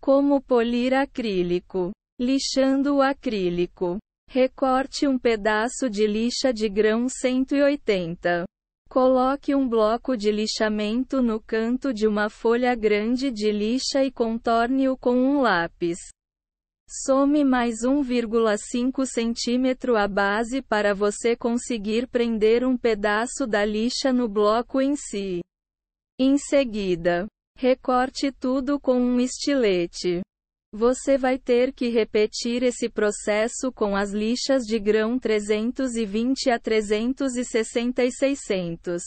Como polir acrílico. Lixando o acrílico. Recorte um pedaço de lixa de grão 180. Coloque um bloco de lixamento no canto de uma folha grande de lixa e contorne-o com um lápis. Some mais 1,5 cm a base para você conseguir prender um pedaço da lixa no bloco em si. Em seguida, Recorte tudo com um estilete. Você vai ter que repetir esse processo com as lixas de grão 320 a 360 e 600.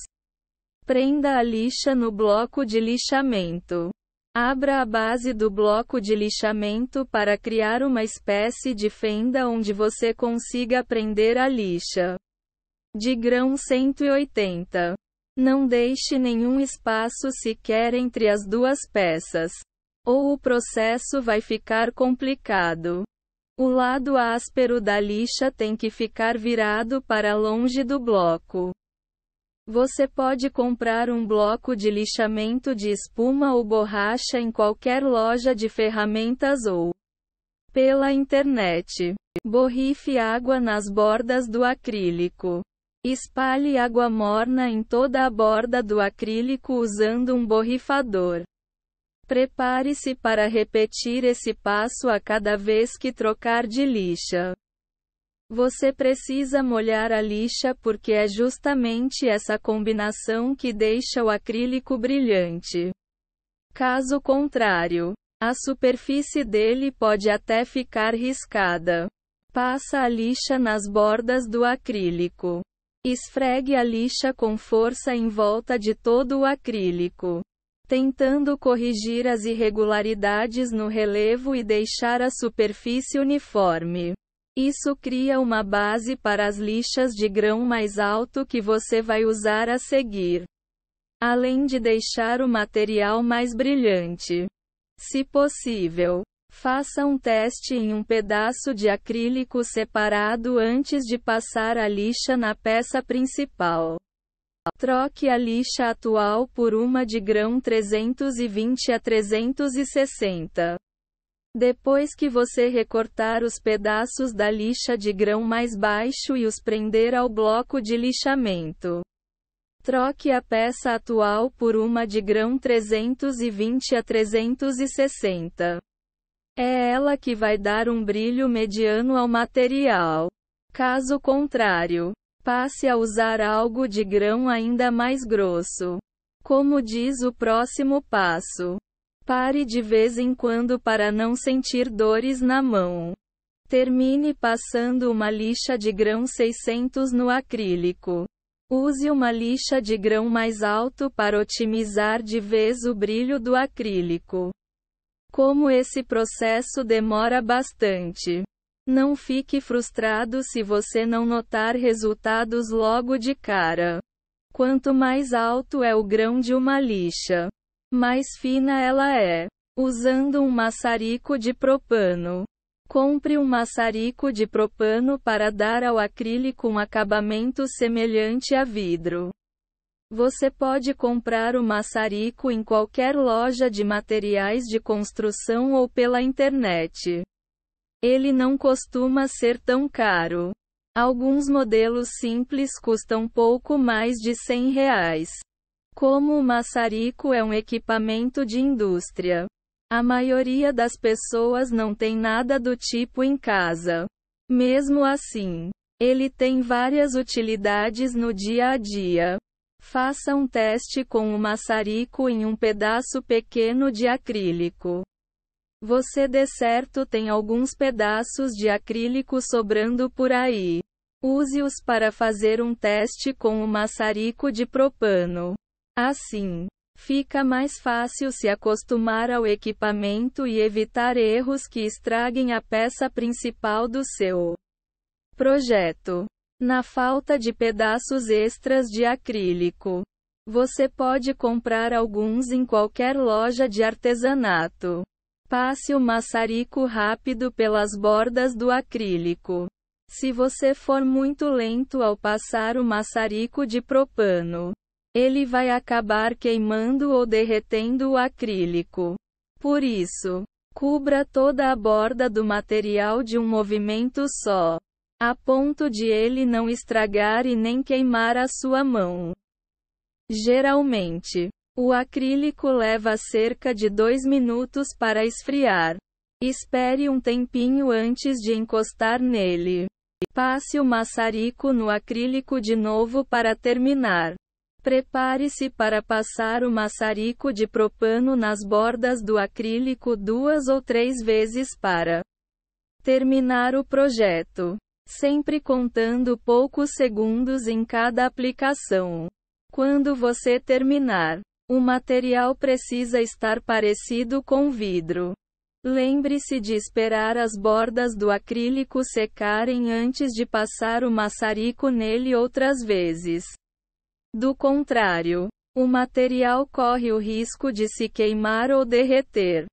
Prenda a lixa no bloco de lixamento. Abra a base do bloco de lixamento para criar uma espécie de fenda onde você consiga prender a lixa. De grão 180. Não deixe nenhum espaço sequer entre as duas peças, ou o processo vai ficar complicado. O lado áspero da lixa tem que ficar virado para longe do bloco. Você pode comprar um bloco de lixamento de espuma ou borracha em qualquer loja de ferramentas ou pela internet. Borrife água nas bordas do acrílico. Espalhe água morna em toda a borda do acrílico usando um borrifador. Prepare-se para repetir esse passo a cada vez que trocar de lixa. Você precisa molhar a lixa porque é justamente essa combinação que deixa o acrílico brilhante. Caso contrário, a superfície dele pode até ficar riscada. Passa a lixa nas bordas do acrílico. Esfregue a lixa com força em volta de todo o acrílico, tentando corrigir as irregularidades no relevo e deixar a superfície uniforme. Isso cria uma base para as lixas de grão mais alto que você vai usar a seguir, além de deixar o material mais brilhante. Se possível, Faça um teste em um pedaço de acrílico separado antes de passar a lixa na peça principal. Troque a lixa atual por uma de grão 320 a 360. Depois que você recortar os pedaços da lixa de grão mais baixo e os prender ao bloco de lixamento, troque a peça atual por uma de grão 320 a 360. É ela que vai dar um brilho mediano ao material. Caso contrário, passe a usar algo de grão ainda mais grosso. Como diz o próximo passo. Pare de vez em quando para não sentir dores na mão. Termine passando uma lixa de grão 600 no acrílico. Use uma lixa de grão mais alto para otimizar de vez o brilho do acrílico. Como esse processo demora bastante. Não fique frustrado se você não notar resultados logo de cara. Quanto mais alto é o grão de uma lixa, mais fina ela é. Usando um maçarico de propano. Compre um maçarico de propano para dar ao acrílico um acabamento semelhante a vidro. Você pode comprar o maçarico em qualquer loja de materiais de construção ou pela internet. Ele não costuma ser tão caro. Alguns modelos simples custam pouco mais de 100 reais. Como o maçarico é um equipamento de indústria, a maioria das pessoas não tem nada do tipo em casa. Mesmo assim, ele tem várias utilidades no dia a dia. Faça um teste com o maçarico em um pedaço pequeno de acrílico. Você de certo tem alguns pedaços de acrílico sobrando por aí. Use-os para fazer um teste com o maçarico de propano. Assim, fica mais fácil se acostumar ao equipamento e evitar erros que estraguem a peça principal do seu projeto. Na falta de pedaços extras de acrílico, você pode comprar alguns em qualquer loja de artesanato. Passe o maçarico rápido pelas bordas do acrílico. Se você for muito lento ao passar o maçarico de propano, ele vai acabar queimando ou derretendo o acrílico. Por isso, cubra toda a borda do material de um movimento só a ponto de ele não estragar e nem queimar a sua mão. Geralmente, o acrílico leva cerca de 2 minutos para esfriar. Espere um tempinho antes de encostar nele. Passe o maçarico no acrílico de novo para terminar. Prepare-se para passar o maçarico de propano nas bordas do acrílico duas ou três vezes para terminar o projeto sempre contando poucos segundos em cada aplicação. Quando você terminar, o material precisa estar parecido com vidro. Lembre-se de esperar as bordas do acrílico secarem antes de passar o maçarico nele outras vezes. Do contrário, o material corre o risco de se queimar ou derreter.